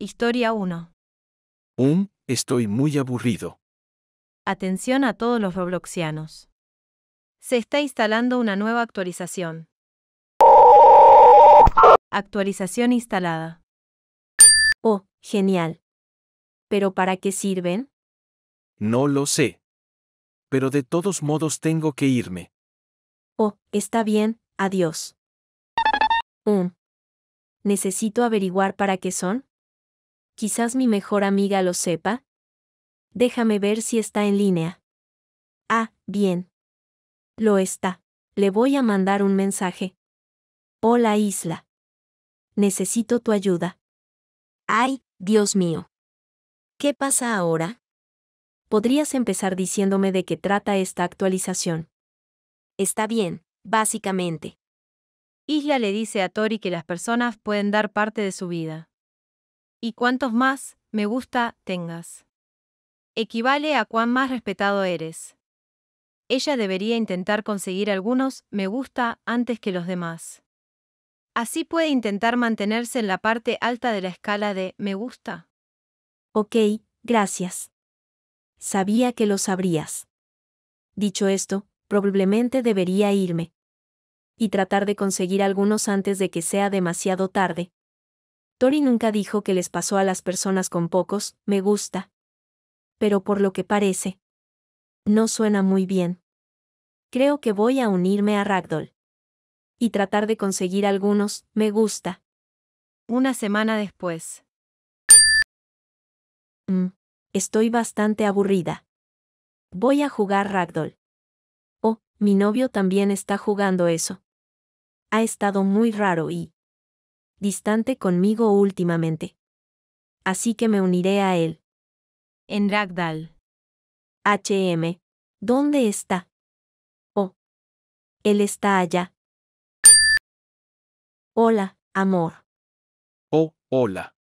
Historia 1. Um, estoy muy aburrido. Atención a todos los robloxianos. Se está instalando una nueva actualización. Actualización instalada. Oh, genial. ¿Pero para qué sirven? No lo sé. Pero de todos modos tengo que irme. Oh, está bien, adiós. Um. Necesito averiguar para qué son. Quizás mi mejor amiga lo sepa. Déjame ver si está en línea. Ah, bien. Lo está. Le voy a mandar un mensaje. Hola Isla. Necesito tu ayuda. Ay, Dios mío. ¿Qué pasa ahora? Podrías empezar diciéndome de qué trata esta actualización. Está bien, básicamente. Isla le dice a Tori que las personas pueden dar parte de su vida y cuantos más me gusta tengas. Equivale a cuán más respetado eres. Ella debería intentar conseguir algunos me gusta antes que los demás. Así puede intentar mantenerse en la parte alta de la escala de me gusta. Ok, gracias. Sabía que lo sabrías. Dicho esto, probablemente debería irme. Y tratar de conseguir algunos antes de que sea demasiado tarde, Tori nunca dijo que les pasó a las personas con pocos, me gusta. Pero por lo que parece. No suena muy bien. Creo que voy a unirme a Ragdoll. Y tratar de conseguir algunos, me gusta. Una semana después. Mm, estoy bastante aburrida. Voy a jugar Ragdoll. Oh, mi novio también está jugando eso. Ha estado muy raro y distante conmigo últimamente. Así que me uniré a él. En Ragdal. HM. ¿Dónde está? Oh. Él está allá. Hola, amor. Oh, hola.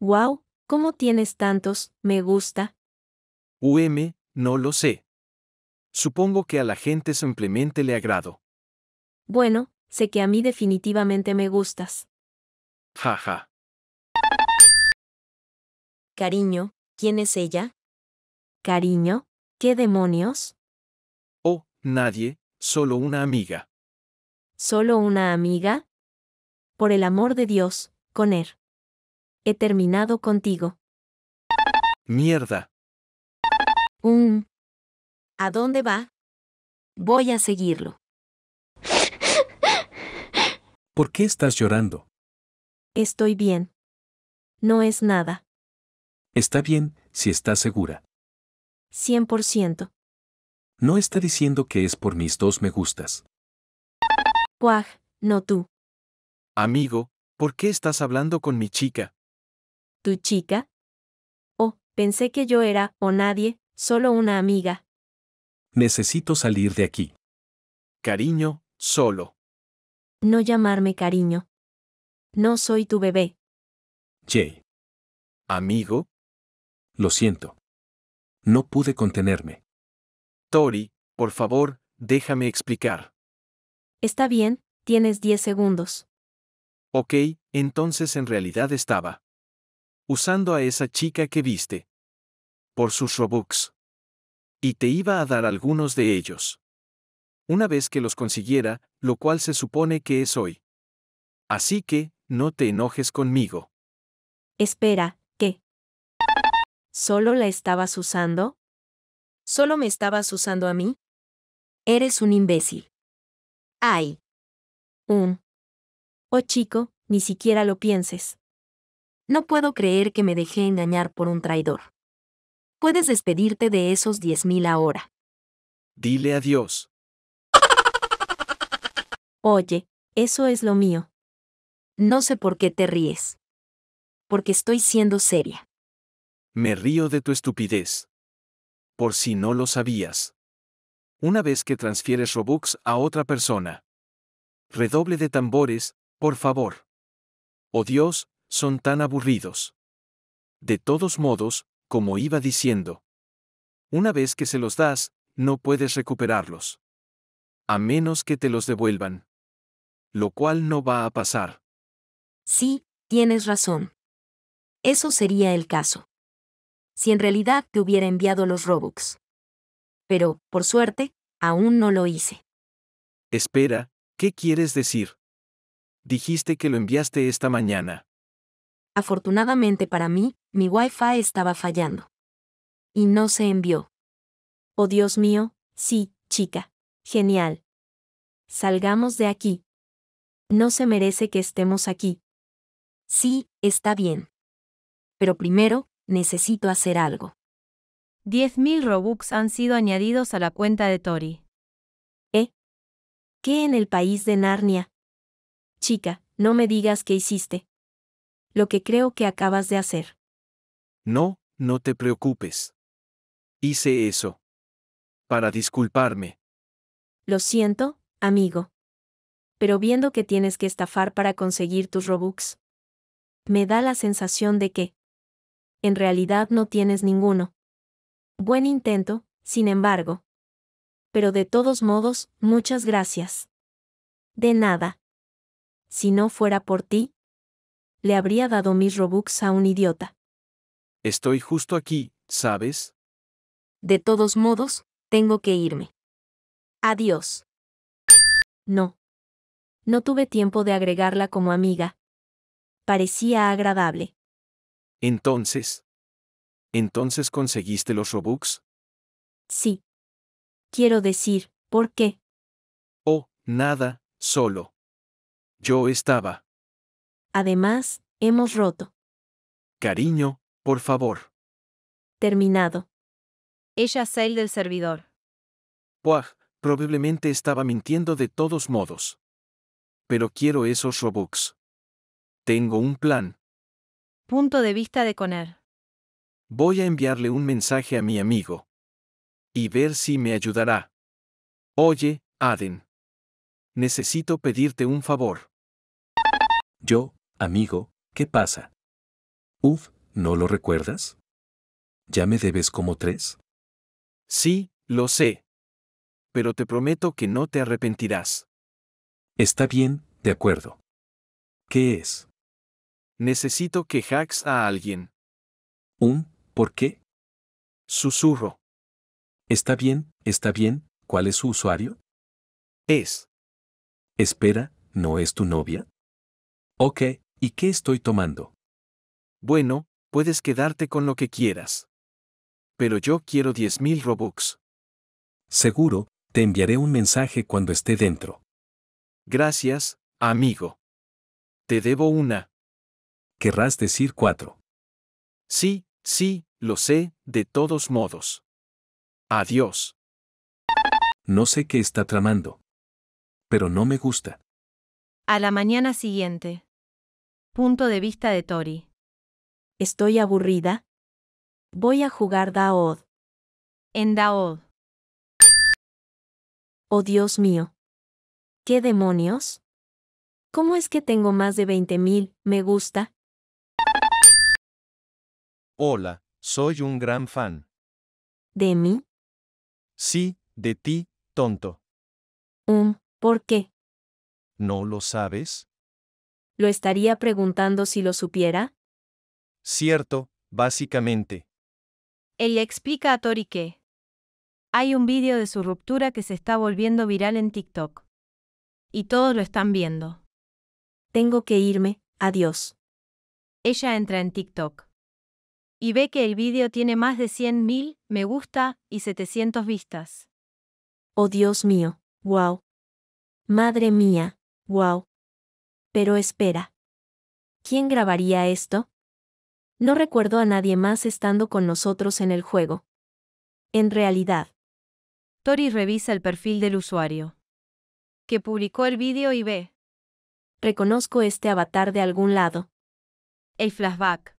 Wow, ¿cómo tienes tantos, me gusta? UM, no lo sé. Supongo que a la gente simplemente le agrado. Bueno, sé que a mí definitivamente me gustas. Ja, Cariño, ¿quién es ella? Cariño, ¿qué demonios? Oh, nadie, solo una amiga. ¿Solo una amiga? Por el amor de Dios, él. He terminado contigo. Mierda. ¿A dónde va? Voy a seguirlo. ¿Por qué estás llorando? Estoy bien. No es nada. Está bien, si está segura. 100%. No está diciendo que es por mis dos me gustas. Cuaj, no tú. Amigo, ¿por qué estás hablando con mi chica? ¿Tu chica? Oh, pensé que yo era, o nadie, solo una amiga. Necesito salir de aquí. Cariño, solo. No llamarme cariño. No soy tu bebé. Jay. Amigo. Lo siento. No pude contenerme. Tori, por favor, déjame explicar. Está bien, tienes 10 segundos. Ok, entonces en realidad estaba usando a esa chica que viste por sus Robux. Y te iba a dar algunos de ellos. Una vez que los consiguiera, lo cual se supone que es hoy. Así que, no te enojes conmigo. Espera, ¿qué? ¿Solo la estabas usando? ¿Solo me estabas usando a mí? Eres un imbécil. Ay. Un. Oh chico, ni siquiera lo pienses. No puedo creer que me dejé engañar por un traidor. Puedes despedirte de esos diez mil ahora. Dile adiós. Oye, eso es lo mío. No sé por qué te ríes. Porque estoy siendo seria. Me río de tu estupidez. Por si no lo sabías. Una vez que transfieres Robux a otra persona. Redoble de tambores, por favor. Oh Dios, son tan aburridos. De todos modos, como iba diciendo. Una vez que se los das, no puedes recuperarlos. A menos que te los devuelvan. Lo cual no va a pasar. Sí, tienes razón. Eso sería el caso. Si en realidad te hubiera enviado los Robux. Pero, por suerte, aún no lo hice. Espera, ¿qué quieres decir? Dijiste que lo enviaste esta mañana. Afortunadamente para mí, mi Wi-Fi estaba fallando. Y no se envió. Oh Dios mío, sí, chica. Genial. Salgamos de aquí. No se merece que estemos aquí. Sí, está bien. Pero primero, necesito hacer algo. mil Robux han sido añadidos a la cuenta de Tori. ¿Eh? ¿Qué en el país de Narnia? Chica, no me digas qué hiciste. Lo que creo que acabas de hacer. No, no te preocupes. Hice eso. Para disculparme. Lo siento, amigo. Pero viendo que tienes que estafar para conseguir tus Robux, me da la sensación de que, en realidad no tienes ninguno. Buen intento, sin embargo. Pero de todos modos, muchas gracias. De nada. Si no fuera por ti, le habría dado mis Robux a un idiota. Estoy justo aquí, ¿sabes? De todos modos, tengo que irme. Adiós. No. No tuve tiempo de agregarla como amiga, Parecía agradable. Entonces. ¿Entonces conseguiste los Robux? Sí. Quiero decir, ¿por qué? Oh, nada, solo. Yo estaba. Además, hemos roto. Cariño, por favor. Terminado. Ella sale del servidor. Puah, probablemente estaba mintiendo de todos modos. Pero quiero esos Robux. Tengo un plan. Punto de vista de Conner. Voy a enviarle un mensaje a mi amigo. Y ver si me ayudará. Oye, Aden. Necesito pedirte un favor. Yo, amigo, ¿qué pasa? Uf, ¿no lo recuerdas? ¿Ya me debes como tres? Sí, lo sé. Pero te prometo que no te arrepentirás. Está bien, de acuerdo. ¿Qué es? Necesito que hacks a alguien. ¿Un? ¿Por qué? Susurro. Está bien, está bien, ¿cuál es su usuario? Es. Espera, ¿no es tu novia? Ok, ¿y qué estoy tomando? Bueno, puedes quedarte con lo que quieras. Pero yo quiero 10.000 Robux. Seguro, te enviaré un mensaje cuando esté dentro. Gracias, amigo. Te debo una querrás decir cuatro. Sí, sí, lo sé, de todos modos. Adiós. No sé qué está tramando. Pero no me gusta. A la mañana siguiente. Punto de vista de Tori. Estoy aburrida. Voy a jugar Daod. En Daod. Oh Dios mío. ¿Qué demonios? ¿Cómo es que tengo más de 20.000 me gusta? Hola, soy un gran fan. ¿De mí? Sí, de ti, tonto. ¿Por qué? ¿No lo sabes? ¿Lo estaría preguntando si lo supiera? Cierto, básicamente. Ella explica a Tori que hay un vídeo de su ruptura que se está volviendo viral en TikTok. Y todos lo están viendo. Tengo que irme, adiós. Ella entra en TikTok y ve que el vídeo tiene más de 100.000 me gusta y 700 vistas. Oh Dios mío, wow. Madre mía, wow. Pero espera. ¿Quién grabaría esto? No recuerdo a nadie más estando con nosotros en el juego. En realidad. Tori revisa el perfil del usuario. Que publicó el vídeo y ve. Reconozco este avatar de algún lado. El flashback.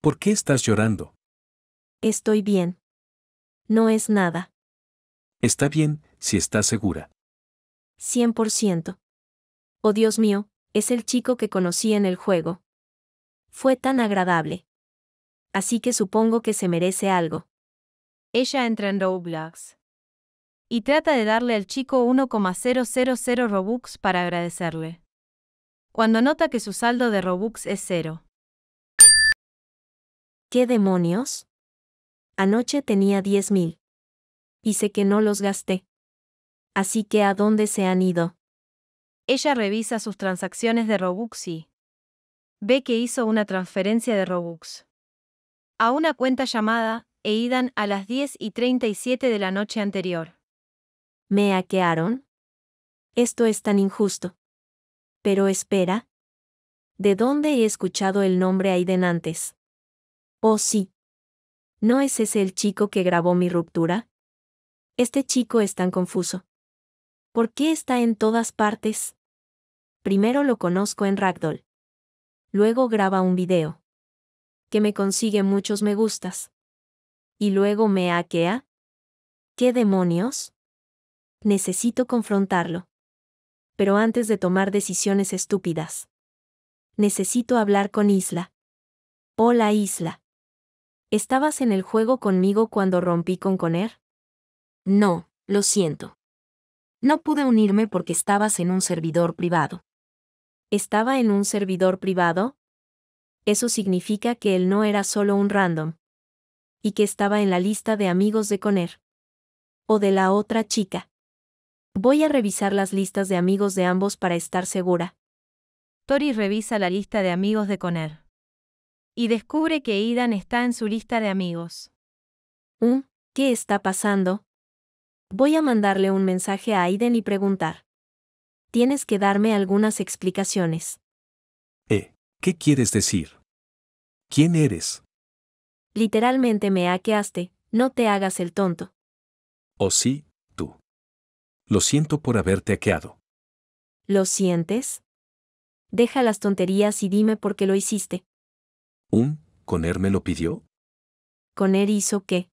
¿Por qué estás llorando? Estoy bien. No es nada. Está bien, si estás segura. 100%. Oh Dios mío, es el chico que conocí en el juego. Fue tan agradable. Así que supongo que se merece algo. Ella entra en Roblox. Y trata de darle al chico 1,000 Robux para agradecerle. Cuando nota que su saldo de Robux es cero. ¿Qué demonios? Anoche tenía diez mil. Y sé que no los gasté. Así que ¿a dónde se han ido? Ella revisa sus transacciones de Robux y ve que hizo una transferencia de Robux. A una cuenta llamada e idan a las 10 y 37 de la noche anterior. ¿Me hackearon? Esto es tan injusto. Pero espera. ¿De dónde he escuchado el nombre Aiden antes? Oh sí. ¿No es ese el chico que grabó mi ruptura? Este chico es tan confuso. ¿Por qué está en todas partes? Primero lo conozco en Ragdoll. Luego graba un video. Que me consigue muchos me gustas. Y luego me aquea. ¿Qué demonios? Necesito confrontarlo. Pero antes de tomar decisiones estúpidas. Necesito hablar con Isla. Hola Isla. ¿Estabas en el juego conmigo cuando rompí con Conner? No, lo siento. No pude unirme porque estabas en un servidor privado. ¿Estaba en un servidor privado? Eso significa que él no era solo un random. Y que estaba en la lista de amigos de Conner. O de la otra chica. Voy a revisar las listas de amigos de ambos para estar segura. Tori revisa la lista de amigos de Conner y descubre que Idan está en su lista de amigos. ¿Qué está pasando? Voy a mandarle un mensaje a Aiden y preguntar. Tienes que darme algunas explicaciones. Eh, ¿qué quieres decir? ¿Quién eres? Literalmente me hackeaste, no te hagas el tonto. ¿O sí, tú. Lo siento por haberte hackeado. ¿Lo sientes? Deja las tonterías y dime por qué lo hiciste. ¿Un él me lo pidió? él hizo qué?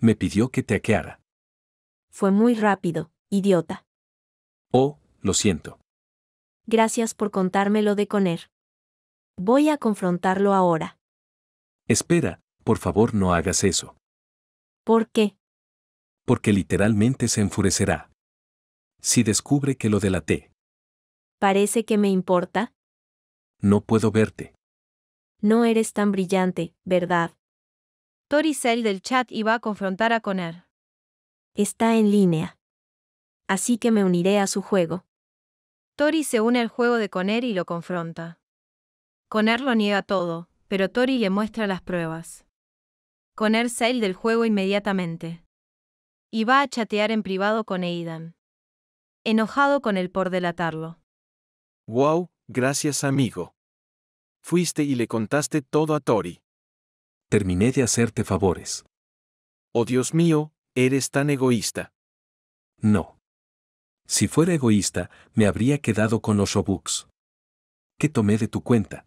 Me pidió que te aqueara. Fue muy rápido, idiota. Oh, lo siento. Gracias por contármelo de Coner. Voy a confrontarlo ahora. Espera, por favor no hagas eso. ¿Por qué? Porque literalmente se enfurecerá. Si descubre que lo delaté. Parece que me importa. No puedo verte. No eres tan brillante, ¿verdad? Tori sale del chat y va a confrontar a Conner. Está en línea. Así que me uniré a su juego. Tori se une al juego de Conner y lo confronta. Conner lo niega todo, pero Tori le muestra las pruebas. Conner sale del juego inmediatamente. Y va a chatear en privado con Aidan. Enojado con él por delatarlo. Wow, gracias amigo. Fuiste y le contaste todo a Tori. Terminé de hacerte favores. Oh Dios mío, eres tan egoísta. No. Si fuera egoísta, me habría quedado con los Robux. ¿Qué tomé de tu cuenta.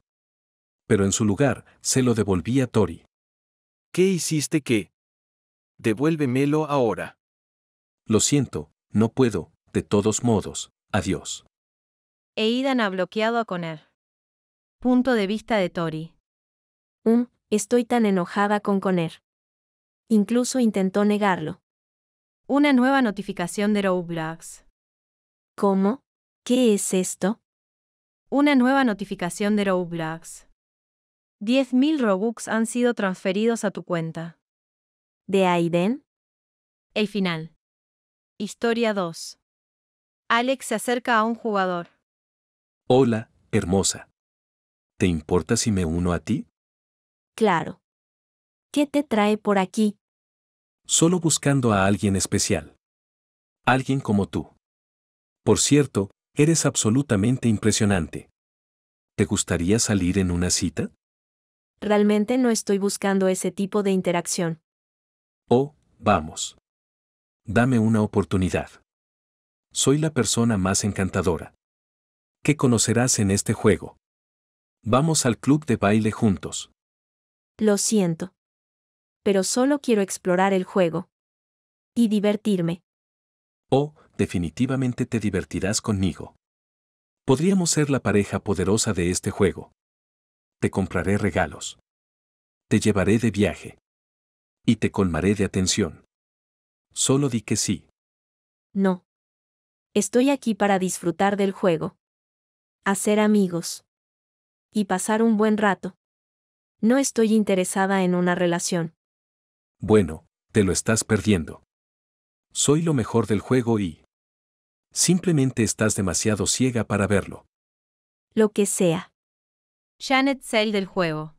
Pero en su lugar, se lo devolví a Tori. ¿Qué hiciste que? Devuélvemelo ahora. Lo siento, no puedo, de todos modos, adiós. Eidan ha bloqueado a Conner. Punto de vista de Tori. Um, estoy tan enojada con Conner. Incluso intentó negarlo. Una nueva notificación de Roblox. ¿Cómo? ¿Qué es esto? Una nueva notificación de Roblox. 10.000 Robux han sido transferidos a tu cuenta. ¿De Aiden? El final. Historia 2. Alex se acerca a un jugador. Hola, hermosa. ¿Te importa si me uno a ti? Claro. ¿Qué te trae por aquí? Solo buscando a alguien especial. Alguien como tú. Por cierto, eres absolutamente impresionante. ¿Te gustaría salir en una cita? Realmente no estoy buscando ese tipo de interacción. Oh, vamos. Dame una oportunidad. Soy la persona más encantadora. ¿Qué conocerás en este juego? Vamos al club de baile juntos. Lo siento. Pero solo quiero explorar el juego. Y divertirme. Oh, definitivamente te divertirás conmigo. Podríamos ser la pareja poderosa de este juego. Te compraré regalos. Te llevaré de viaje. Y te colmaré de atención. Solo di que sí. No. Estoy aquí para disfrutar del juego. Hacer amigos y pasar un buen rato. No estoy interesada en una relación. Bueno, te lo estás perdiendo. Soy lo mejor del juego y... Simplemente estás demasiado ciega para verlo. Lo que sea. Janet sale del juego.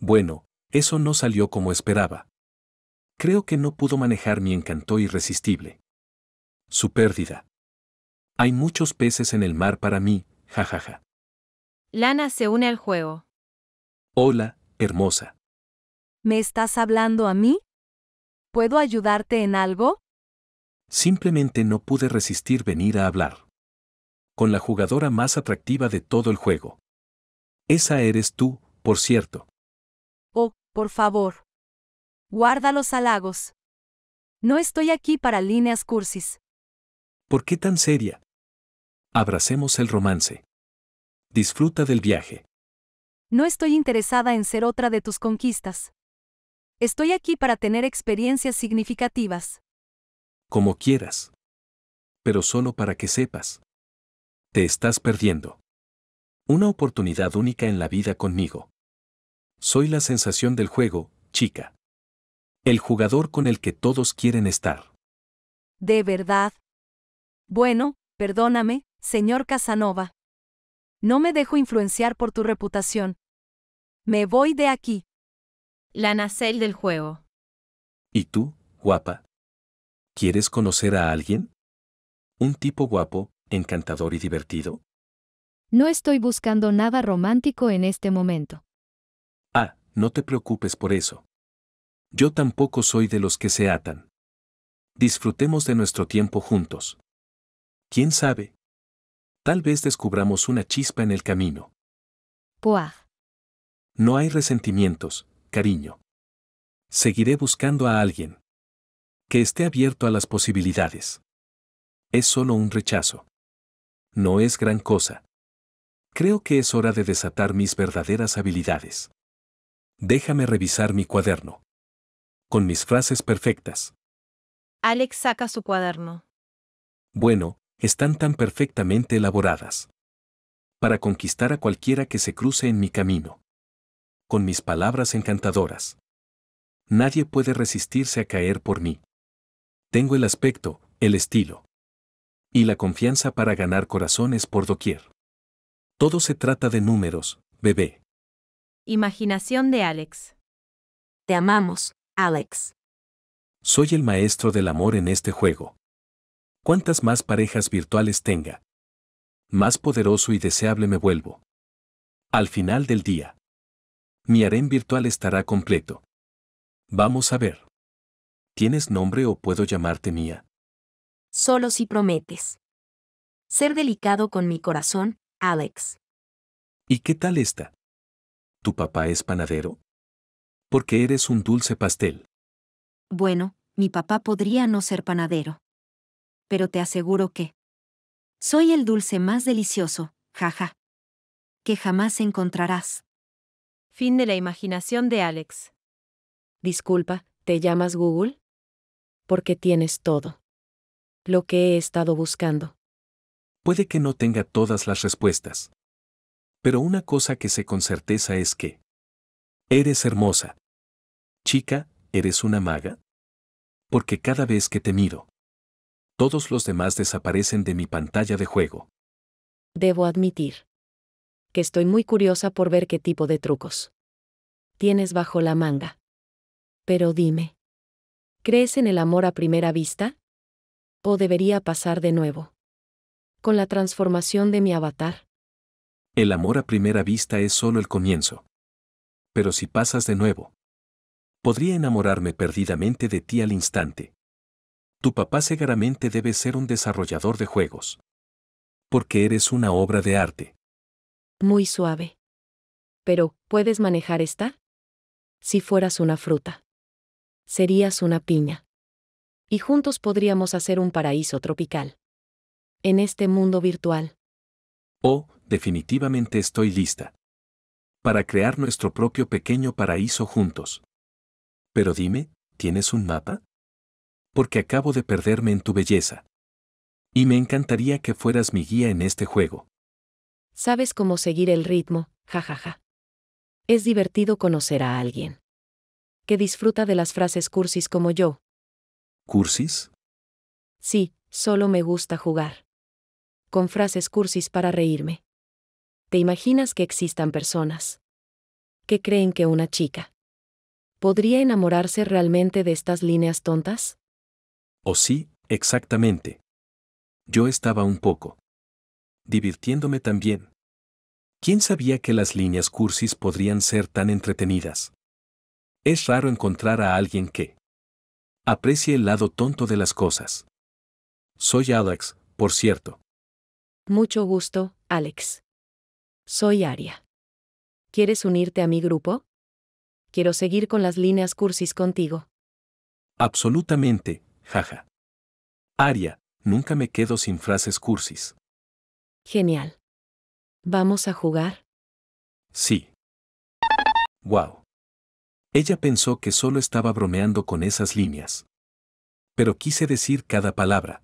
Bueno, eso no salió como esperaba. Creo que no pudo manejar mi encanto irresistible. Su pérdida. Hay muchos peces en el mar para mí, jajaja. Lana se une al juego. Hola, hermosa. ¿Me estás hablando a mí? ¿Puedo ayudarte en algo? Simplemente no pude resistir venir a hablar. Con la jugadora más atractiva de todo el juego. Esa eres tú, por cierto. Oh, por favor. Guarda los halagos. No estoy aquí para líneas cursis. ¿Por qué tan seria? Abracemos el romance. Disfruta del viaje. No estoy interesada en ser otra de tus conquistas. Estoy aquí para tener experiencias significativas. Como quieras. Pero solo para que sepas. Te estás perdiendo. Una oportunidad única en la vida conmigo. Soy la sensación del juego, chica. El jugador con el que todos quieren estar. De verdad. Bueno, perdóname, señor Casanova. No me dejo influenciar por tu reputación. Me voy de aquí. La nacel del juego. ¿Y tú, guapa? ¿Quieres conocer a alguien? ¿Un tipo guapo, encantador y divertido? No estoy buscando nada romántico en este momento. Ah, no te preocupes por eso. Yo tampoco soy de los que se atan. Disfrutemos de nuestro tiempo juntos. ¿Quién sabe? Tal vez descubramos una chispa en el camino. Puah No hay resentimientos, cariño. Seguiré buscando a alguien. Que esté abierto a las posibilidades. Es solo un rechazo. No es gran cosa. Creo que es hora de desatar mis verdaderas habilidades. Déjame revisar mi cuaderno. Con mis frases perfectas. Alex saca su cuaderno. Bueno, están tan perfectamente elaboradas. Para conquistar a cualquiera que se cruce en mi camino. Con mis palabras encantadoras. Nadie puede resistirse a caer por mí. Tengo el aspecto, el estilo. Y la confianza para ganar corazones por doquier. Todo se trata de números, bebé. Imaginación de Alex. Te amamos, Alex. Soy el maestro del amor en este juego. Cuantas más parejas virtuales tenga, más poderoso y deseable me vuelvo. Al final del día, mi harén virtual estará completo. Vamos a ver. ¿Tienes nombre o puedo llamarte mía? Solo si prometes. Ser delicado con mi corazón, Alex. ¿Y qué tal está? ¿Tu papá es panadero? Porque eres un dulce pastel. Bueno, mi papá podría no ser panadero pero te aseguro que... Soy el dulce más delicioso, jaja. Que jamás encontrarás. Fin de la imaginación de Alex. Disculpa, ¿te llamas Google? Porque tienes todo. Lo que he estado buscando. Puede que no tenga todas las respuestas. Pero una cosa que sé con certeza es que... Eres hermosa. Chica, ¿eres una maga? Porque cada vez que te miro, todos los demás desaparecen de mi pantalla de juego. Debo admitir que estoy muy curiosa por ver qué tipo de trucos tienes bajo la manga. Pero dime, ¿crees en el amor a primera vista? ¿O debería pasar de nuevo? Con la transformación de mi avatar. El amor a primera vista es solo el comienzo. Pero si pasas de nuevo, podría enamorarme perdidamente de ti al instante tu papá seguramente debe ser un desarrollador de juegos. Porque eres una obra de arte. Muy suave. Pero, ¿puedes manejar esta? Si fueras una fruta. Serías una piña. Y juntos podríamos hacer un paraíso tropical. En este mundo virtual. Oh, definitivamente estoy lista. Para crear nuestro propio pequeño paraíso juntos. Pero dime, ¿tienes un mapa? porque acabo de perderme en tu belleza. Y me encantaría que fueras mi guía en este juego. Sabes cómo seguir el ritmo, jajaja. Ja, ja. Es divertido conocer a alguien. Que disfruta de las frases cursis como yo. ¿Cursis? Sí, solo me gusta jugar. Con frases cursis para reírme. ¿Te imaginas que existan personas? que creen que una chica podría enamorarse realmente de estas líneas tontas? O oh, sí, exactamente. Yo estaba un poco. Divirtiéndome también. ¿Quién sabía que las líneas cursis podrían ser tan entretenidas? Es raro encontrar a alguien que aprecie el lado tonto de las cosas. Soy Alex, por cierto. Mucho gusto, Alex. Soy Aria. ¿Quieres unirte a mi grupo? Quiero seguir con las líneas cursis contigo. Absolutamente, Jaja. Aria, nunca me quedo sin frases cursis. Genial. ¿Vamos a jugar? Sí. Wow. Ella pensó que solo estaba bromeando con esas líneas. Pero quise decir cada palabra.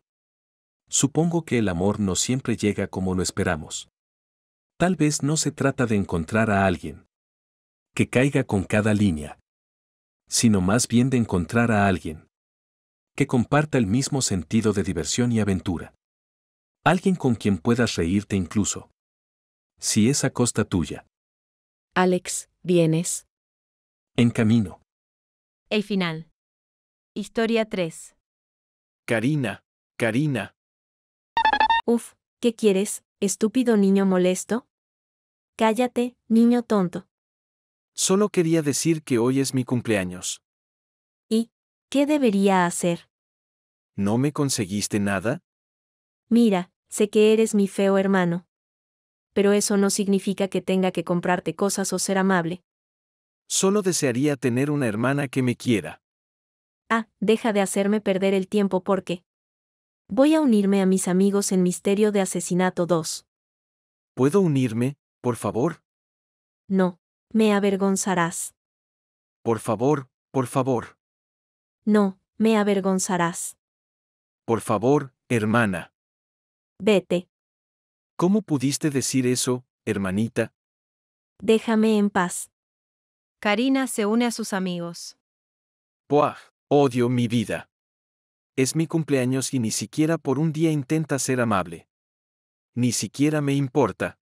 Supongo que el amor no siempre llega como lo esperamos. Tal vez no se trata de encontrar a alguien que caiga con cada línea, sino más bien de encontrar a alguien que comparta el mismo sentido de diversión y aventura. Alguien con quien puedas reírte incluso. Si es a costa tuya. Alex, ¿vienes? En camino. El final. Historia 3. Karina, Karina. Uf, ¿qué quieres, estúpido niño molesto? Cállate, niño tonto. Solo quería decir que hoy es mi cumpleaños. ¿Qué debería hacer? ¿No me conseguiste nada? Mira, sé que eres mi feo hermano. Pero eso no significa que tenga que comprarte cosas o ser amable. Solo desearía tener una hermana que me quiera. Ah, deja de hacerme perder el tiempo porque... Voy a unirme a mis amigos en Misterio de Asesinato 2. ¿Puedo unirme, por favor? No, me avergonzarás. Por favor, por favor. No, me avergonzarás. Por favor, hermana. Vete. ¿Cómo pudiste decir eso, hermanita? Déjame en paz. Karina se une a sus amigos. ¡Puaj! odio mi vida. Es mi cumpleaños y ni siquiera por un día intenta ser amable. Ni siquiera me importa.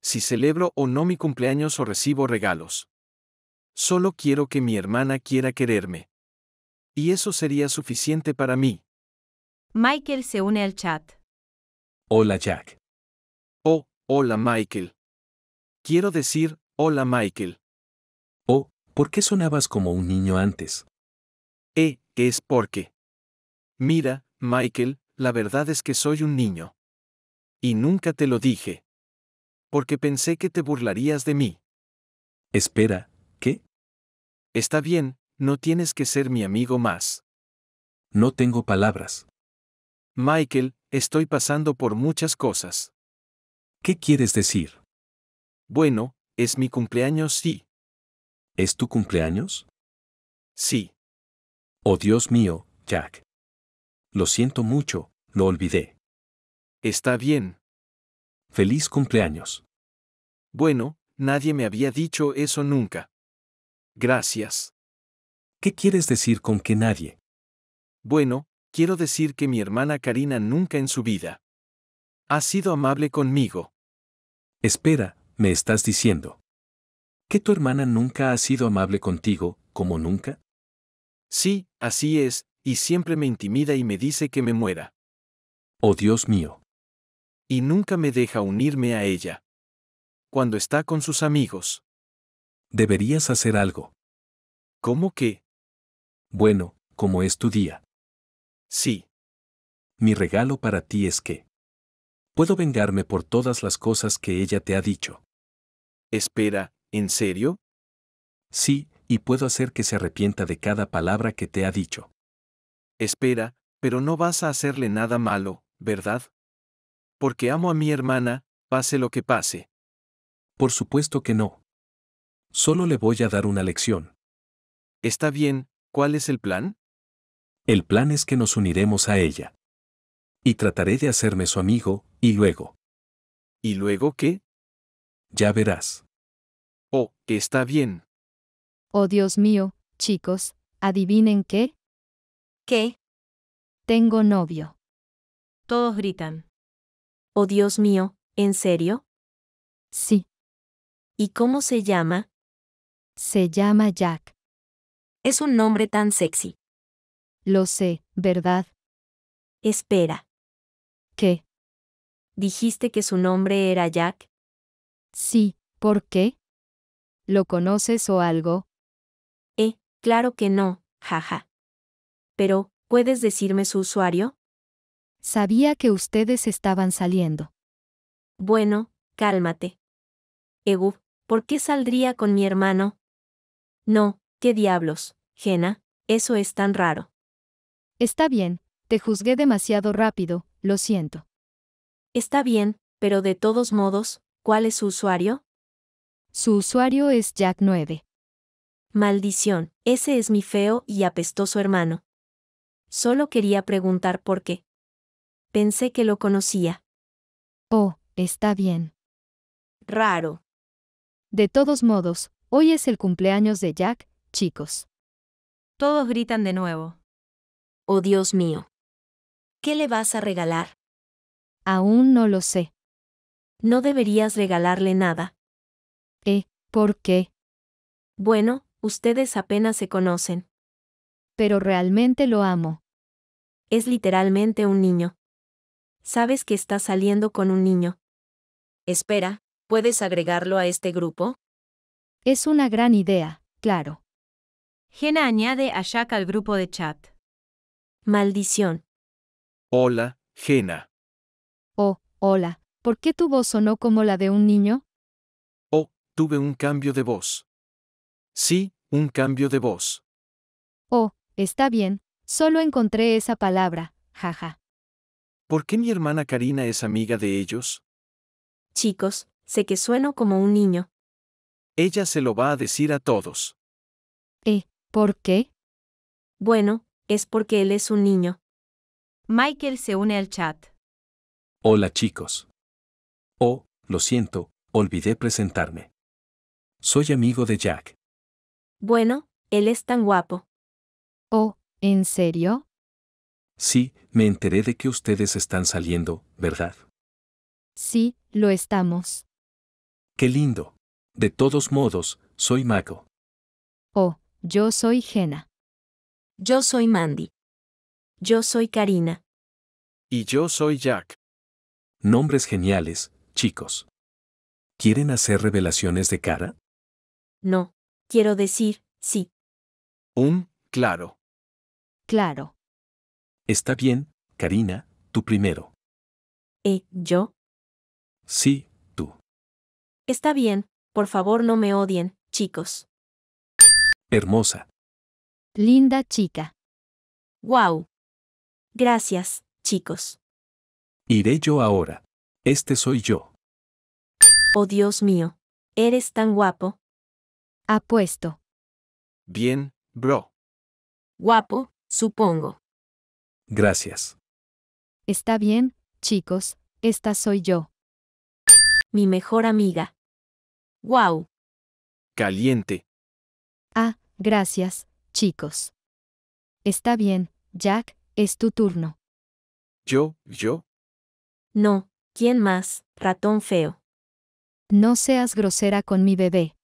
Si celebro o no mi cumpleaños o recibo regalos. Solo quiero que mi hermana quiera quererme. Y eso sería suficiente para mí. Michael se une al chat. Hola Jack. Oh, hola Michael. Quiero decir, hola Michael. Oh, ¿por qué sonabas como un niño antes? Eh, es porque. Mira, Michael, la verdad es que soy un niño. Y nunca te lo dije. Porque pensé que te burlarías de mí. Espera, ¿qué? Está bien, no tienes que ser mi amigo más. No tengo palabras. Michael, estoy pasando por muchas cosas. ¿Qué quieres decir? Bueno, es mi cumpleaños, sí. ¿Es tu cumpleaños? Sí. Oh Dios mío, Jack. Lo siento mucho, lo olvidé. Está bien. Feliz cumpleaños. Bueno, nadie me había dicho eso nunca. Gracias. ¿Qué quieres decir con que nadie? Bueno, quiero decir que mi hermana Karina nunca en su vida ha sido amable conmigo. Espera, me estás diciendo. ¿Que tu hermana nunca ha sido amable contigo, como nunca? Sí, así es, y siempre me intimida y me dice que me muera. Oh Dios mío. Y nunca me deja unirme a ella. Cuando está con sus amigos. Deberías hacer algo. ¿Cómo que? Bueno, ¿cómo es tu día? Sí. Mi regalo para ti es que puedo vengarme por todas las cosas que ella te ha dicho. Espera, ¿en serio? Sí, y puedo hacer que se arrepienta de cada palabra que te ha dicho. Espera, pero no vas a hacerle nada malo, ¿verdad? Porque amo a mi hermana, pase lo que pase. Por supuesto que no. Solo le voy a dar una lección. Está bien, ¿Cuál es el plan? El plan es que nos uniremos a ella. Y trataré de hacerme su amigo, y luego. ¿Y luego qué? Ya verás. Oh, está bien. Oh Dios mío, chicos, adivinen qué. ¿Qué? Tengo novio. Todos gritan. Oh Dios mío, ¿en serio? Sí. ¿Y cómo se llama? Se llama Jack. Es un nombre tan sexy. Lo sé, ¿verdad? Espera. ¿Qué? ¿Dijiste que su nombre era Jack? Sí, ¿por qué? ¿Lo conoces o algo? Eh, claro que no, jaja. Pero, ¿puedes decirme su usuario? Sabía que ustedes estaban saliendo. Bueno, cálmate. Egu, ¿por qué saldría con mi hermano? No, ¿Qué diablos, Jena? Eso es tan raro. Está bien, te juzgué demasiado rápido, lo siento. Está bien, pero de todos modos, ¿cuál es su usuario? Su usuario es Jack9. Maldición, ese es mi feo y apestoso hermano. Solo quería preguntar por qué. Pensé que lo conocía. Oh, está bien. Raro. De todos modos, hoy es el cumpleaños de Jack, chicos. Todos gritan de nuevo. Oh Dios mío. ¿Qué le vas a regalar? Aún no lo sé. No deberías regalarle nada. ¿Eh? ¿Por qué? Bueno, ustedes apenas se conocen. Pero realmente lo amo. Es literalmente un niño. Sabes que está saliendo con un niño. Espera, ¿puedes agregarlo a este grupo? Es una gran idea, claro. Jena añade a Jack al grupo de chat. Maldición. Hola, Jena. Oh, hola. ¿Por qué tu voz sonó como la de un niño? Oh, tuve un cambio de voz. Sí, un cambio de voz. Oh, está bien. Solo encontré esa palabra, jaja. ¿Por qué mi hermana Karina es amiga de ellos? Chicos, sé que sueno como un niño. Ella se lo va a decir a todos. Eh, ¿Por qué? Bueno, es porque él es un niño. Michael se une al chat. Hola chicos. Oh, lo siento, olvidé presentarme. Soy amigo de Jack. Bueno, él es tan guapo. Oh, ¿en serio? Sí, me enteré de que ustedes están saliendo, ¿verdad? Sí, lo estamos. Qué lindo. De todos modos, soy mago. Oh, yo soy Jena. Yo soy Mandy. Yo soy Karina. Y yo soy Jack. Nombres geniales, chicos. ¿Quieren hacer revelaciones de cara? No, quiero decir, sí. Un, claro. Claro. Está bien, Karina, tú primero. ¿Eh, yo? Sí, tú. Está bien, por favor no me odien, chicos. Hermosa. Linda chica. Wow. Gracias, chicos. Iré yo ahora. Este soy yo. Oh Dios mío. Eres tan guapo. Apuesto. Bien, bro. Guapo, supongo. Gracias. Está bien, chicos, esta soy yo. Mi mejor amiga. Wow. Caliente. Ah, Gracias, chicos. Está bien, Jack, es tu turno. ¿Yo, yo? No, ¿quién más, ratón feo? No seas grosera con mi bebé.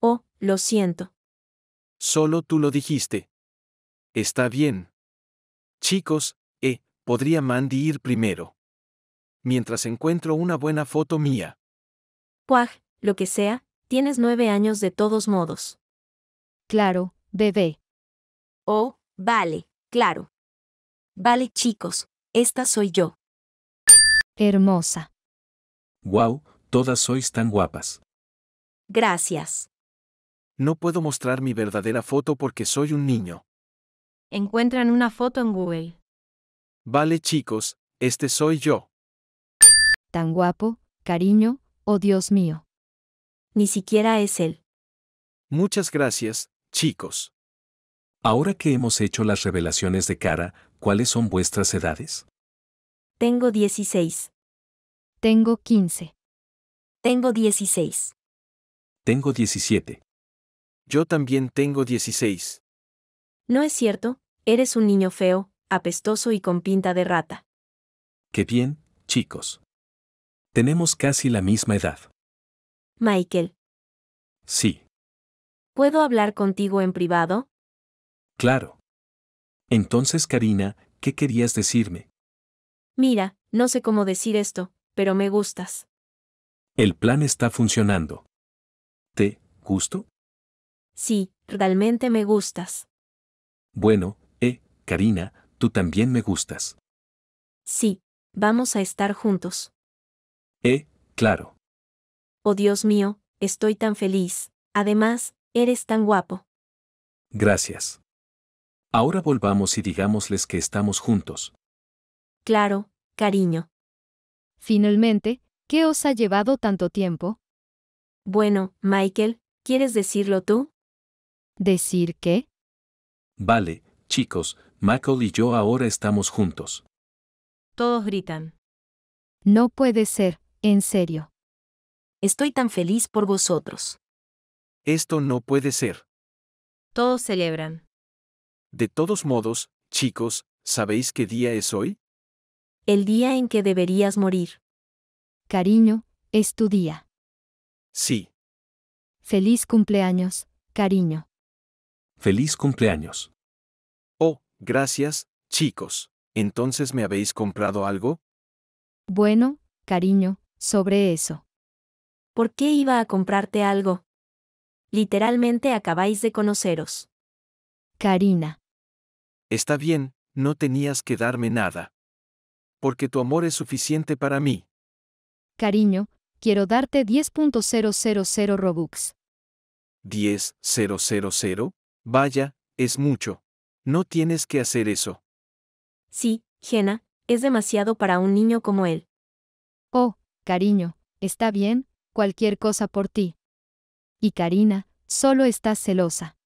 Oh, lo siento. Solo tú lo dijiste. Está bien. Chicos, eh, podría Mandy ir primero. Mientras encuentro una buena foto mía. Puaj, lo que sea, tienes nueve años de todos modos. Claro, bebé. Oh, vale, claro. Vale chicos, esta soy yo. Hermosa. Wow, todas sois tan guapas. Gracias. No puedo mostrar mi verdadera foto porque soy un niño. Encuentran una foto en Google. Vale chicos, este soy yo. Tan guapo, cariño, oh Dios mío. Ni siquiera es él. Muchas gracias, Chicos. Ahora que hemos hecho las revelaciones de cara, ¿cuáles son vuestras edades? Tengo 16. Tengo 15. Tengo 16. Tengo 17. Yo también tengo 16. No es cierto, eres un niño feo, apestoso y con pinta de rata. Qué bien, chicos. Tenemos casi la misma edad. Michael. Sí. ¿Puedo hablar contigo en privado? Claro. Entonces, Karina, ¿qué querías decirme? Mira, no sé cómo decir esto, pero me gustas. El plan está funcionando. ¿Te gusto? Sí, realmente me gustas. Bueno, eh, Karina, tú también me gustas. Sí, vamos a estar juntos. Eh, claro. Oh Dios mío, estoy tan feliz. Además, Eres tan guapo. Gracias. Ahora volvamos y digámosles que estamos juntos. Claro, cariño. Finalmente, ¿qué os ha llevado tanto tiempo? Bueno, Michael, ¿quieres decirlo tú? ¿Decir qué? Vale, chicos, Michael y yo ahora estamos juntos. Todos gritan. No puede ser, en serio. Estoy tan feliz por vosotros. Esto no puede ser. Todos celebran. De todos modos, chicos, ¿sabéis qué día es hoy? El día en que deberías morir. Cariño, es tu día. Sí. Feliz cumpleaños, cariño. Feliz cumpleaños. Oh, gracias, chicos. ¿Entonces me habéis comprado algo? Bueno, cariño, sobre eso. ¿Por qué iba a comprarte algo? Literalmente acabáis de conoceros. Karina. Está bien, no tenías que darme nada. Porque tu amor es suficiente para mí. Cariño, quiero darte 10.000 Robux. ¿10.000? Vaya, es mucho. No tienes que hacer eso. Sí, Jenna, es demasiado para un niño como él. Oh, cariño, está bien, cualquier cosa por ti. Y Karina, solo estás celosa.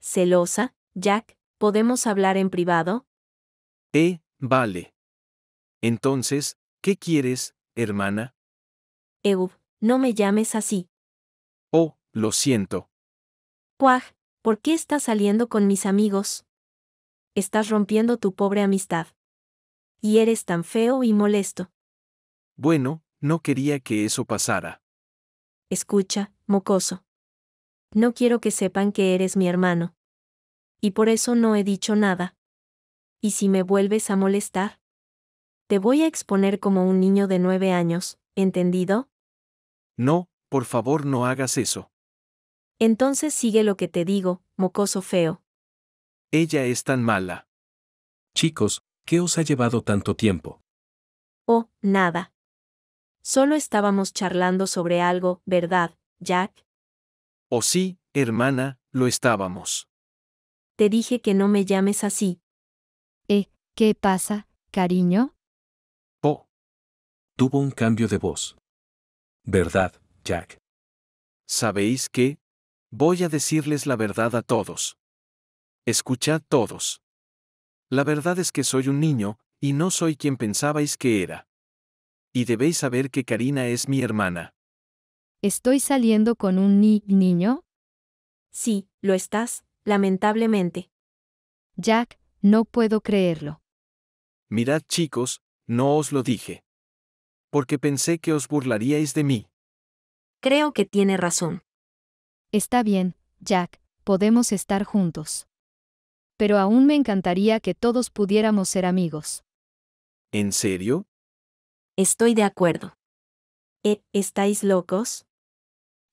¿Celosa, Jack? ¿Podemos hablar en privado? Eh, vale. Entonces, ¿qué quieres, hermana? Eub, no me llames así. Oh, lo siento. Cuaj, ¿por qué estás saliendo con mis amigos? Estás rompiendo tu pobre amistad. Y eres tan feo y molesto. Bueno, no quería que eso pasara escucha, mocoso. No quiero que sepan que eres mi hermano. Y por eso no he dicho nada. ¿Y si me vuelves a molestar? Te voy a exponer como un niño de nueve años, ¿entendido? No, por favor no hagas eso. Entonces sigue lo que te digo, mocoso feo. Ella es tan mala. Chicos, ¿qué os ha llevado tanto tiempo? Oh, nada. Solo estábamos charlando sobre algo, ¿verdad, Jack? O sí, hermana, lo estábamos. Te dije que no me llames así. Eh, ¿qué pasa, cariño? Oh. Tuvo un cambio de voz. ¿Verdad, Jack? ¿Sabéis qué? Voy a decirles la verdad a todos. Escuchad todos. La verdad es que soy un niño, y no soy quien pensabais que era y debéis saber que Karina es mi hermana. ¿Estoy saliendo con un niño? Sí, lo estás, lamentablemente. Jack, no puedo creerlo. Mirad chicos, no os lo dije. Porque pensé que os burlaríais de mí. Creo que tiene razón. Está bien, Jack, podemos estar juntos. Pero aún me encantaría que todos pudiéramos ser amigos. ¿En serio? Estoy de acuerdo. ¿Eh, ¿Estáis locos?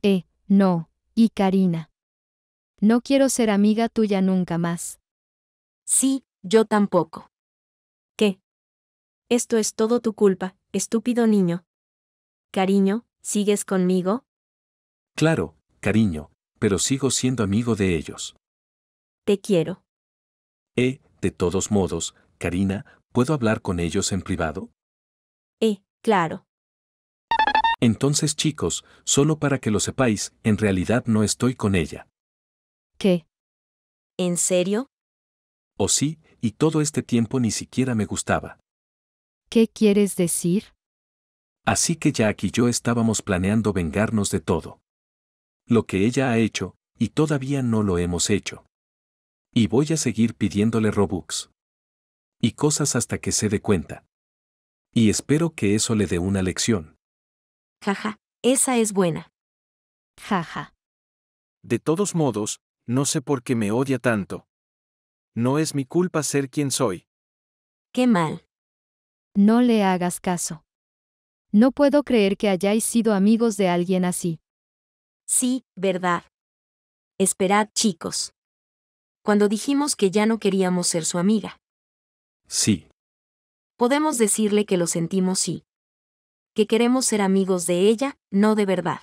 Eh, no, y Karina. No quiero ser amiga tuya nunca más. Sí, yo tampoco. ¿Qué? Esto es todo tu culpa, estúpido niño. Cariño, ¿sigues conmigo? Claro, cariño, pero sigo siendo amigo de ellos. Te quiero. Eh, de todos modos, Karina, ¿puedo hablar con ellos en privado? Eh, claro. Entonces chicos, solo para que lo sepáis, en realidad no estoy con ella. ¿Qué? ¿En serio? O oh, sí, y todo este tiempo ni siquiera me gustaba. ¿Qué quieres decir? Así que Jack y yo estábamos planeando vengarnos de todo. Lo que ella ha hecho, y todavía no lo hemos hecho. Y voy a seguir pidiéndole Robux. Y cosas hasta que se dé cuenta. Y espero que eso le dé una lección. Jaja, esa es buena. Jaja. De todos modos, no sé por qué me odia tanto. No es mi culpa ser quien soy. Qué mal. No le hagas caso. No puedo creer que hayáis sido amigos de alguien así. Sí, verdad. Esperad, chicos. Cuando dijimos que ya no queríamos ser su amiga. Sí podemos decirle que lo sentimos sí, que queremos ser amigos de ella, no de verdad.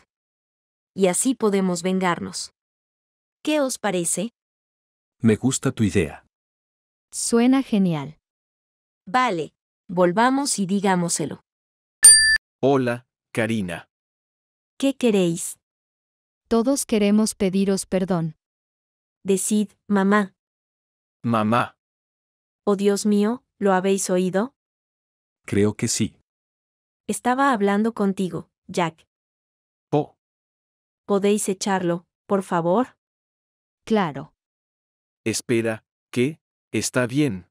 Y así podemos vengarnos. ¿Qué os parece? Me gusta tu idea. Suena genial. Vale, volvamos y digámoselo. Hola, Karina. ¿Qué queréis? Todos queremos pediros perdón. Decid, mamá. Mamá. Oh Dios mío, ¿lo habéis oído? Creo que sí. Estaba hablando contigo, Jack. Oh. ¿Podéis echarlo, por favor? Claro. Espera, ¿qué? Está bien.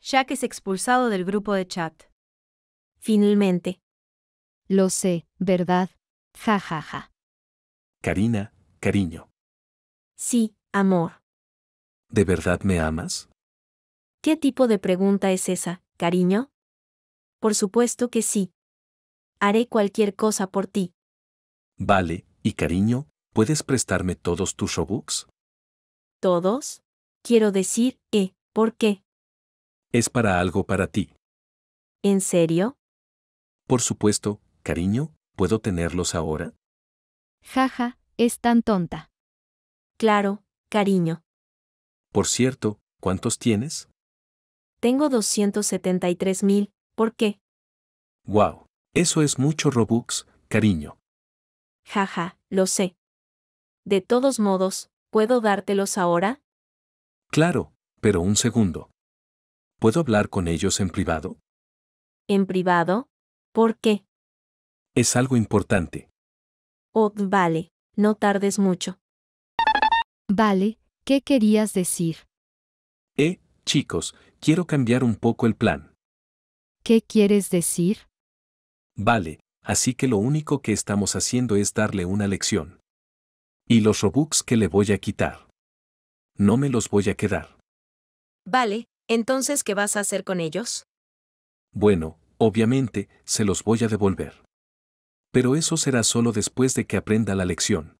Jack es expulsado del grupo de chat. Finalmente. Lo sé, ¿verdad? Ja ja ja. Karina, cariño. Sí, amor. ¿De verdad me amas? ¿Qué tipo de pregunta es esa, cariño? Por supuesto que sí. Haré cualquier cosa por ti. Vale, y cariño, ¿puedes prestarme todos tus Robux? ¿Todos? Quiero decir, eh, ¿por qué? Es para algo para ti. ¿En serio? Por supuesto, cariño, ¿puedo tenerlos ahora? Jaja, es tan tonta. Claro, cariño. Por cierto, ¿cuántos tienes? Tengo 273,000. mil. ¿Por qué? Wow, eso es mucho Robux, cariño. Jaja, lo sé. De todos modos, ¿puedo dártelos ahora? Claro, pero un segundo. ¿Puedo hablar con ellos en privado? ¿En privado? ¿Por qué? Es algo importante. Oh, vale, no tardes mucho. Vale, ¿qué querías decir? Eh, chicos, quiero cambiar un poco el plan. ¿Qué quieres decir? Vale, así que lo único que estamos haciendo es darle una lección. Y los Robux que le voy a quitar. No me los voy a quedar. Vale, entonces ¿qué vas a hacer con ellos? Bueno, obviamente, se los voy a devolver. Pero eso será solo después de que aprenda la lección.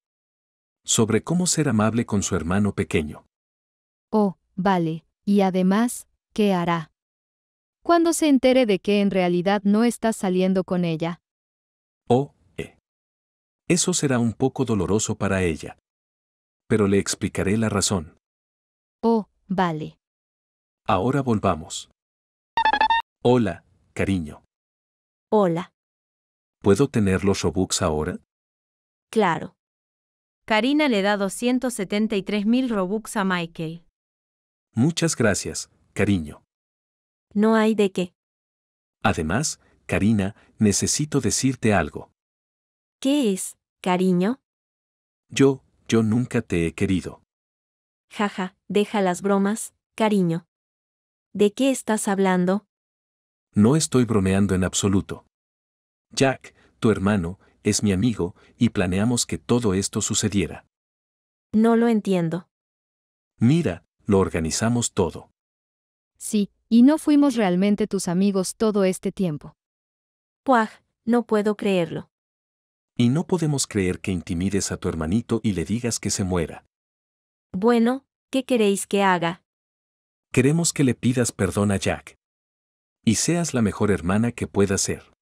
Sobre cómo ser amable con su hermano pequeño. Oh, vale, y además, ¿qué hará? cuando se entere de que en realidad no está saliendo con ella. Oh, eh. Eso será un poco doloroso para ella. Pero le explicaré la razón. Oh, vale. Ahora volvamos. Hola, cariño. Hola. ¿Puedo tener los Robux ahora? Claro. Karina le da mil Robux a Michael. Muchas gracias, cariño no hay de qué. Además, Karina, necesito decirte algo. ¿Qué es, cariño? Yo, yo nunca te he querido. Jaja, deja las bromas, cariño. ¿De qué estás hablando? No estoy bromeando en absoluto. Jack, tu hermano, es mi amigo, y planeamos que todo esto sucediera. No lo entiendo. Mira, lo organizamos todo. Sí, y no fuimos realmente tus amigos todo este tiempo. Puaj, no puedo creerlo. Y no podemos creer que intimides a tu hermanito y le digas que se muera. Bueno, ¿qué queréis que haga? Queremos que le pidas perdón a Jack. Y seas la mejor hermana que pueda ser.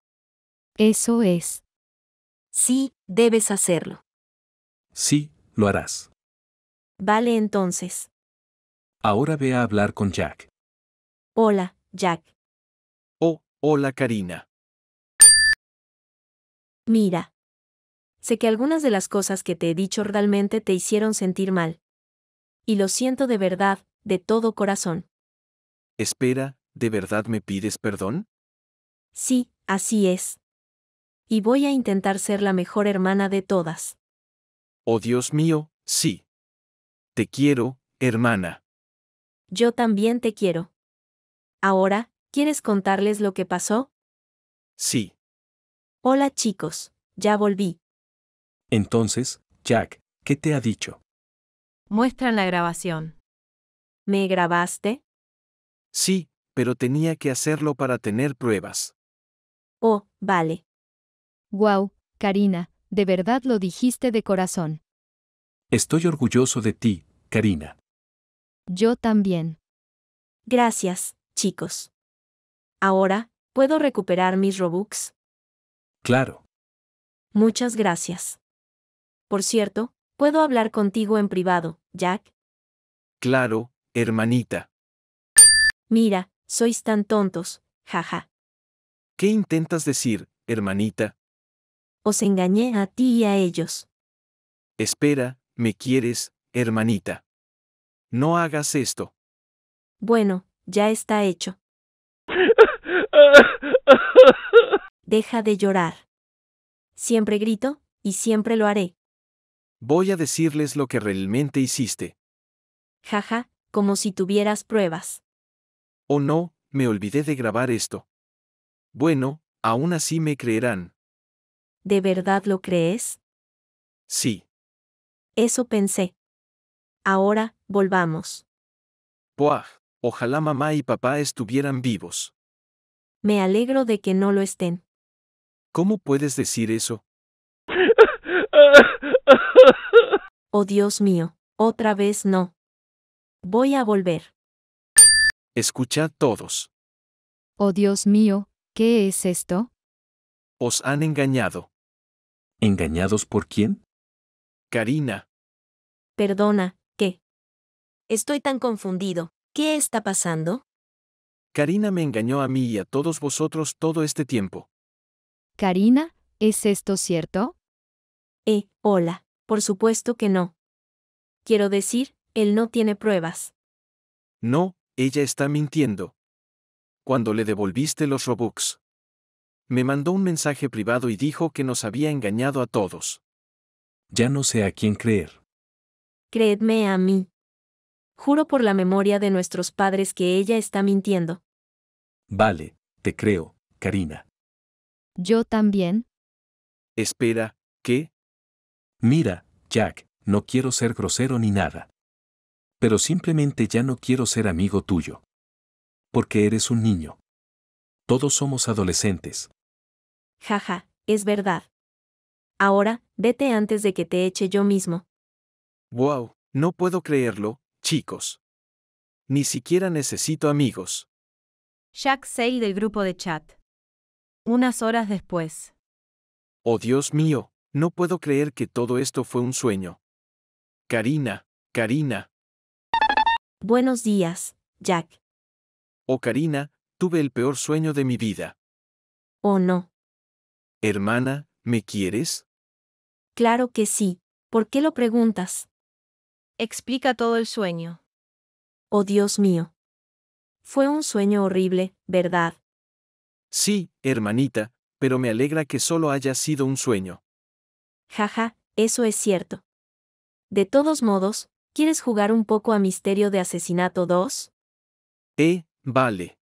Eso es. Sí, debes hacerlo. Sí, lo harás. Vale entonces. Ahora ve a hablar con Jack. Hola, Jack. Oh, hola, Karina. Mira. Sé que algunas de las cosas que te he dicho realmente te hicieron sentir mal. Y lo siento de verdad, de todo corazón. Espera, ¿de verdad me pides perdón? Sí, así es. Y voy a intentar ser la mejor hermana de todas. Oh Dios mío, sí. Te quiero, hermana. Yo también te quiero. Ahora, ¿quieres contarles lo que pasó? Sí. Hola chicos, ya volví. Entonces, Jack, ¿qué te ha dicho? Muestran la grabación. ¿Me grabaste? Sí, pero tenía que hacerlo para tener pruebas. Oh, vale. Wow, Karina, de verdad lo dijiste de corazón. Estoy orgulloso de ti, Karina. Yo también. Gracias chicos. Ahora, ¿puedo recuperar mis Robux? Claro. Muchas gracias. Por cierto, ¿puedo hablar contigo en privado, Jack? Claro, hermanita. Mira, sois tan tontos, jaja. ¿Qué intentas decir, hermanita? Os engañé a ti y a ellos. Espera, ¿me quieres, hermanita? No hagas esto. Bueno, ya está hecho. Deja de llorar. Siempre grito, y siempre lo haré. Voy a decirles lo que realmente hiciste. Jaja, como si tuvieras pruebas. Oh no, me olvidé de grabar esto. Bueno, aún así me creerán. ¿De verdad lo crees? Sí. Eso pensé. Ahora, volvamos. Buah. Ojalá mamá y papá estuvieran vivos. Me alegro de que no lo estén. ¿Cómo puedes decir eso? Oh Dios mío, otra vez no. Voy a volver. Escuchad todos. Oh Dios mío, ¿qué es esto? Os han engañado. ¿Engañados por quién? Karina. Perdona, ¿qué? Estoy tan confundido. ¿Qué está pasando? Karina me engañó a mí y a todos vosotros todo este tiempo. Karina, ¿es esto cierto? Eh, hola, por supuesto que no. Quiero decir, él no tiene pruebas. No, ella está mintiendo. Cuando le devolviste los Robux. Me mandó un mensaje privado y dijo que nos había engañado a todos. Ya no sé a quién creer. Creedme a mí. Juro por la memoria de nuestros padres que ella está mintiendo. Vale, te creo, Karina. Yo también. Espera, ¿qué? Mira, Jack, no quiero ser grosero ni nada. Pero simplemente ya no quiero ser amigo tuyo. Porque eres un niño. Todos somos adolescentes. Jaja, es verdad. Ahora, vete antes de que te eche yo mismo. Wow, no puedo creerlo, chicos. Ni siquiera necesito amigos. Jack Sale del grupo de chat. Unas horas después. Oh Dios mío, no puedo creer que todo esto fue un sueño. Karina, Karina. Buenos días, Jack. Oh Karina, tuve el peor sueño de mi vida. Oh no. Hermana, ¿me quieres? Claro que sí. ¿Por qué lo preguntas? Explica todo el sueño. Oh Dios mío. Fue un sueño horrible, ¿verdad? Sí, hermanita, pero me alegra que solo haya sido un sueño. Jaja, eso es cierto. De todos modos, ¿quieres jugar un poco a Misterio de Asesinato 2? Eh, vale.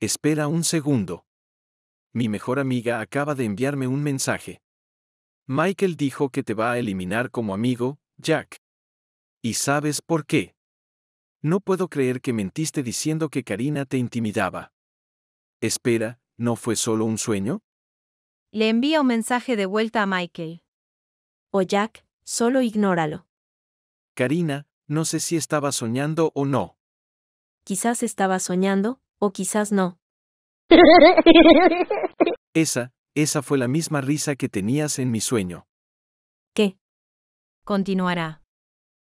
Espera un segundo. Mi mejor amiga acaba de enviarme un mensaje. Michael dijo que te va a eliminar como amigo, Jack. ¿Y sabes por qué? No puedo creer que mentiste diciendo que Karina te intimidaba. Espera, ¿no fue solo un sueño? Le envía un mensaje de vuelta a Michael. O Jack, solo ignóralo. Karina, no sé si estaba soñando o no. Quizás estaba soñando, o quizás no. Esa, esa fue la misma risa que tenías en mi sueño. ¿Qué? Continuará.